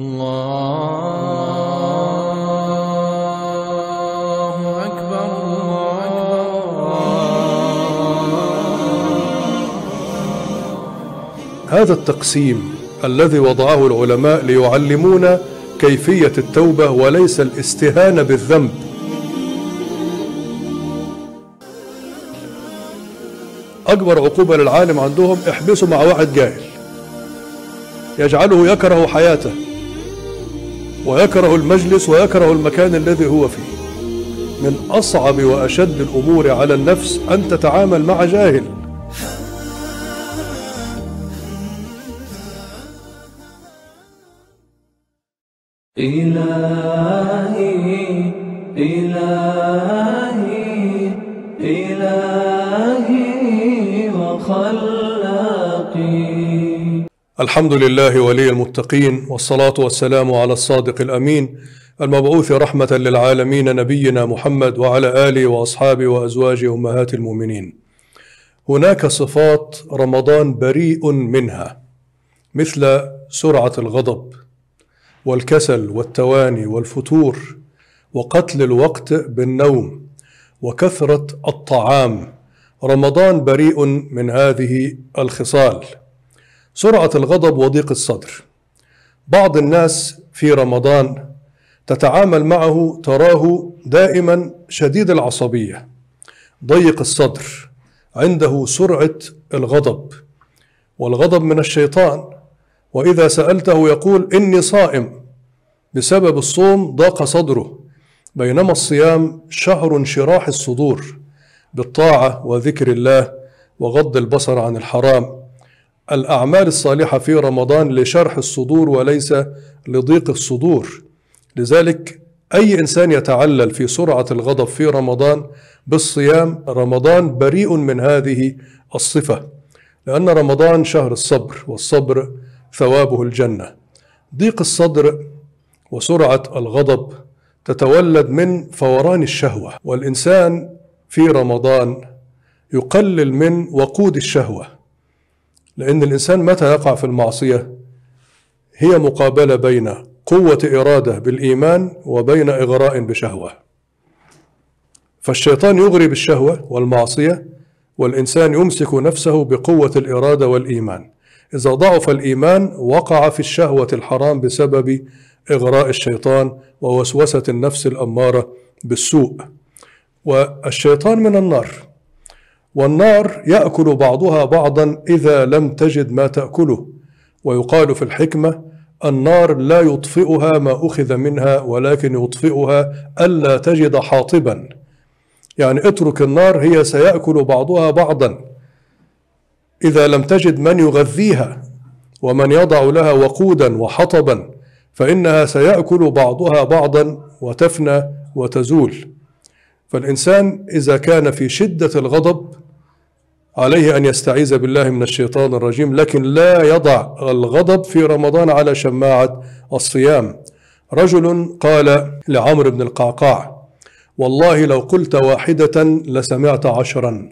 الله أكبر الله أكبر هذا التقسيم الذي وضعه العلماء ليعلمونا كيفية التوبة وليس الاستهانة بالذنب أكبر عقوبة للعالم عندهم احبسه مع واحد جاهل يجعله يكره حياته ويكره المجلس ويكره المكان الذي هو فيه من أصعب وأشد الأمور على النفس أن تتعامل مع جاهل إلهي إلهي إلهي وخلقي الحمد لله ولي المتقين والصلاة والسلام على الصادق الأمين المبعوث رحمة للعالمين نبينا محمد وعلى آله وأصحابه وأزواجه أمهات المؤمنين هناك صفات رمضان بريء منها مثل سرعة الغضب والكسل والتواني والفتور وقتل الوقت بالنوم وكثرة الطعام رمضان بريء من هذه الخصال سرعة الغضب وضيق الصدر بعض الناس في رمضان تتعامل معه تراه دائما شديد العصبية ضيق الصدر عنده سرعة الغضب والغضب من الشيطان وإذا سألته يقول إني صائم بسبب الصوم ضاق صدره بينما الصيام شهر انشراح الصدور بالطاعة وذكر الله وغض البصر عن الحرام الأعمال الصالحة في رمضان لشرح الصدور وليس لضيق الصدور لذلك أي إنسان يتعلل في سرعة الغضب في رمضان بالصيام رمضان بريء من هذه الصفة لأن رمضان شهر الصبر والصبر ثوابه الجنة ضيق الصدر وسرعة الغضب تتولد من فوران الشهوة والإنسان في رمضان يقلل من وقود الشهوه لأن الإنسان متى يقع في المعصية هي مقابلة بين قوة إرادة بالإيمان وبين إغراء بشهوة فالشيطان يغري بالشهوة والمعصية والإنسان يمسك نفسه بقوة الإرادة والإيمان إذا ضعف الإيمان وقع في الشهوة الحرام بسبب إغراء الشيطان ووسوسة النفس الأمارة بالسوء والشيطان من النار والنار يأكل بعضها بعضا إذا لم تجد ما تأكله ويقال في الحكمة النار لا يطفئها ما أخذ منها ولكن يطفئها ألا تجد حاطبا يعني اترك النار هي سيأكل بعضها بعضا إذا لم تجد من يغذيها ومن يضع لها وقودا وحطبا فإنها سيأكل بعضها بعضا وتفنى وتزول فالإنسان إذا كان في شدة الغضب عليه أن يستعيذ بالله من الشيطان الرجيم لكن لا يضع الغضب في رمضان على شماعة الصيام رجل قال لعمر بن القعقاع والله لو قلت واحدة لسمعت عشرا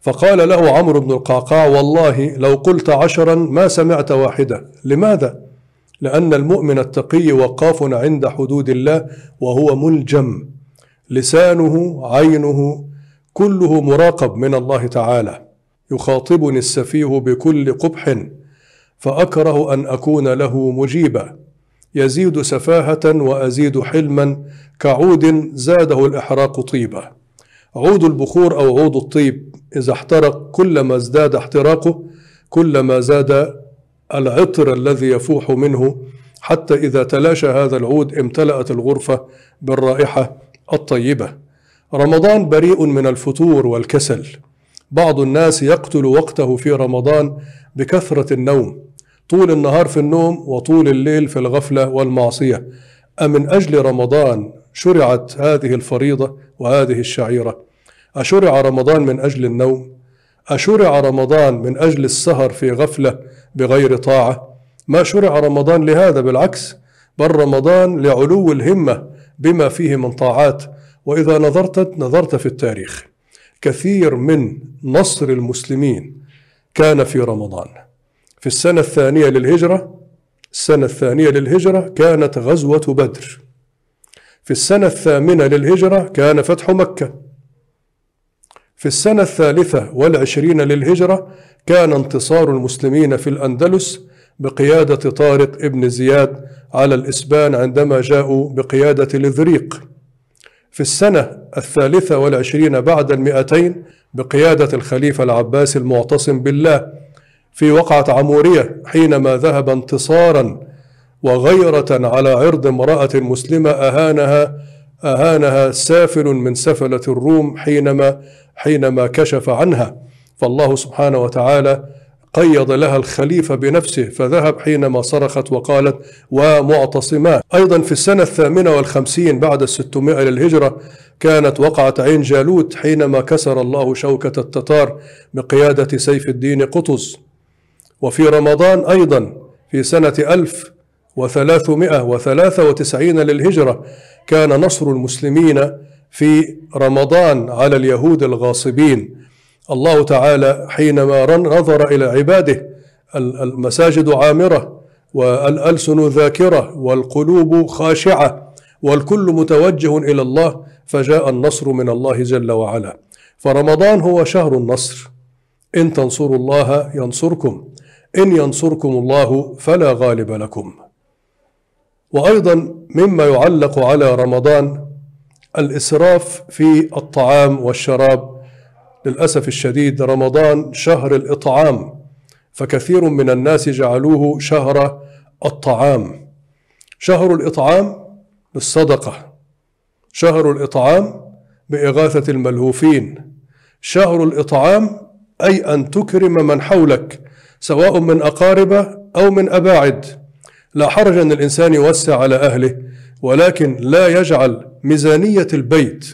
فقال له عمرو بن القعقاع والله لو قلت عشرا ما سمعت واحدة لماذا؟ لأن المؤمن التقي وقاف عند حدود الله وهو ملجم لسانه عينه كله مراقب من الله تعالى يخاطبني السفيه بكل قبح فاكره ان اكون له مجيبا يزيد سفاهه وازيد حلما كعود زاده الاحراق طيبا عود البخور او عود الطيب اذا احترق كلما ازداد احتراقه كلما زاد العطر الذي يفوح منه حتى اذا تلاشى هذا العود امتلات الغرفه بالرائحه الطيبة رمضان بريء من الفتور والكسل بعض الناس يقتل وقته في رمضان بكثرة النوم طول النهار في النوم وطول الليل في الغفلة والمعصية أمن أجل رمضان شرعت هذه الفريضة وهذه الشعيرة أشرع رمضان من أجل النوم أشرع رمضان من أجل السهر في غفلة بغير طاعة ما شرع رمضان لهذا بالعكس بل رمضان لعلو الهمة بما فيه من طاعات واذا نظرت نظرت في التاريخ كثير من نصر المسلمين كان في رمضان في السنه الثانيه للهجره السنه الثانيه للهجره كانت غزوه بدر في السنه الثامنه للهجره كان فتح مكه في السنة الثالثة والعشرين للهجرة كان انتصار المسلمين في الأندلس بقيادة طارق ابن زياد على الإسبان عندما جاءوا بقيادة الإذريق في السنة الثالثة والعشرين بعد المئتين بقيادة الخليفة العباسي المعتصم بالله في وقعة عمورية حينما ذهب انتصارا وغيرة على عرض امرأة مسلمة أهانها أهانها سافل من سفلة الروم حينما حينما كشف عنها فالله سبحانه وتعالى قيض لها الخليفة بنفسه فذهب حينما صرخت وقالت ومعتصمان أيضا في السنة الثامنة والخمسين بعد الستمائة للهجرة كانت وقعت عين جالوت حينما كسر الله شوكة التتار بقيادة سيف الدين قطز وفي رمضان أيضا في سنة ألف وثلاثمائة وثلاثة وتسعين للهجرة كان نصر المسلمين في رمضان على اليهود الغاصبين الله تعالى حينما نظر إلى عباده المساجد عامرة والألسن ذاكرة والقلوب خاشعة والكل متوجه إلى الله فجاء النصر من الله جل وعلا فرمضان هو شهر النصر إن تنصروا الله ينصركم إن ينصركم الله فلا غالب لكم وأيضا مما يعلق على رمضان الإسراف في الطعام والشراب للأسف الشديد رمضان شهر الإطعام فكثير من الناس جعلوه شهر الطعام شهر الإطعام بالصدقة شهر الإطعام بإغاثة الملهوفين شهر الإطعام أي أن تكرم من حولك سواء من أقارب أو من أباعد لا حرج أن الإنسان يوسع على أهله ولكن لا يجعل ميزانية البيت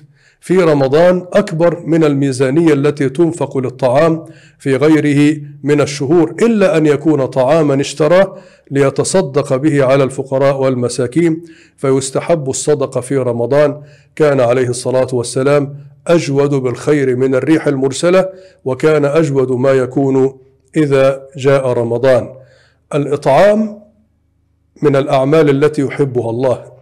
في رمضان أكبر من الميزانية التي تنفق للطعام في غيره من الشهور إلا أن يكون طعاما اشتراه ليتصدق به على الفقراء والمساكين فيستحب الصدقة في رمضان كان عليه الصلاة والسلام أجود بالخير من الريح المرسلة وكان أجود ما يكون إذا جاء رمضان الإطعام من الأعمال التي يحبها الله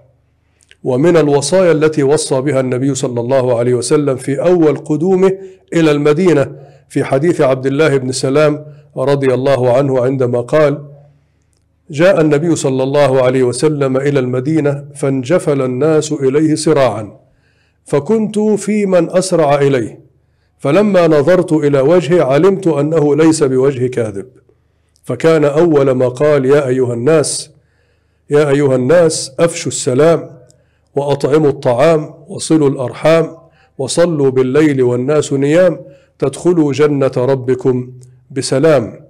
ومن الوصايا التي وصى بها النبي صلى الله عليه وسلم في اول قدومه الى المدينه في حديث عبد الله بن سلام رضي الله عنه عندما قال جاء النبي صلى الله عليه وسلم الى المدينه فانجفل الناس اليه سراعا فكنت في من اسرع اليه فلما نظرت الى وجهه علمت انه ليس بوجه كاذب فكان اول ما قال يا ايها الناس يا ايها الناس افشوا السلام وأطعموا الطعام وصلوا الأرحام وصلوا بالليل والناس نيام تدخلوا جنة ربكم بسلام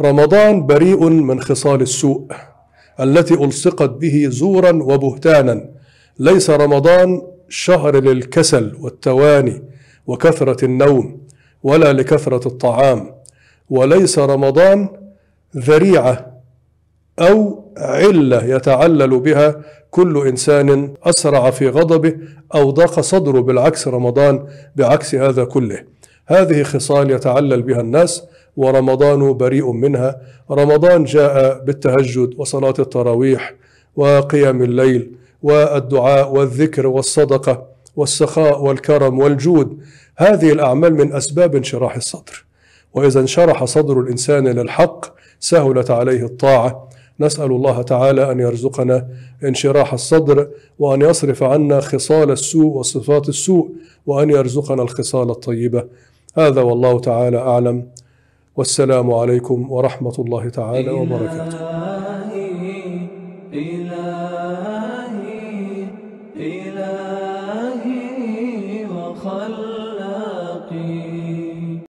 رمضان بريء من خصال السوء التي ألصقت به زورا وبهتانا ليس رمضان شهر للكسل والتواني وكثرة النوم ولا لكثرة الطعام وليس رمضان ذريعة أو عله يتعلل بها كل انسان اسرع في غضبه او ضاق صدره بالعكس رمضان بعكس هذا كله هذه خصال يتعلل بها الناس ورمضان بريء منها رمضان جاء بالتهجد وصلاه التراويح وقيام الليل والدعاء والذكر والصدقه والسخاء والكرم والجود هذه الاعمال من اسباب انشراح الصدر واذا انشرح صدر الانسان للحق سهلت عليه الطاعه نسال الله تعالى ان يرزقنا انشراح الصدر وان يصرف عنا خصال السوء وصفات السوء وان يرزقنا الخصال الطيبه هذا والله تعالى اعلم والسلام عليكم ورحمه الله تعالى وبركاته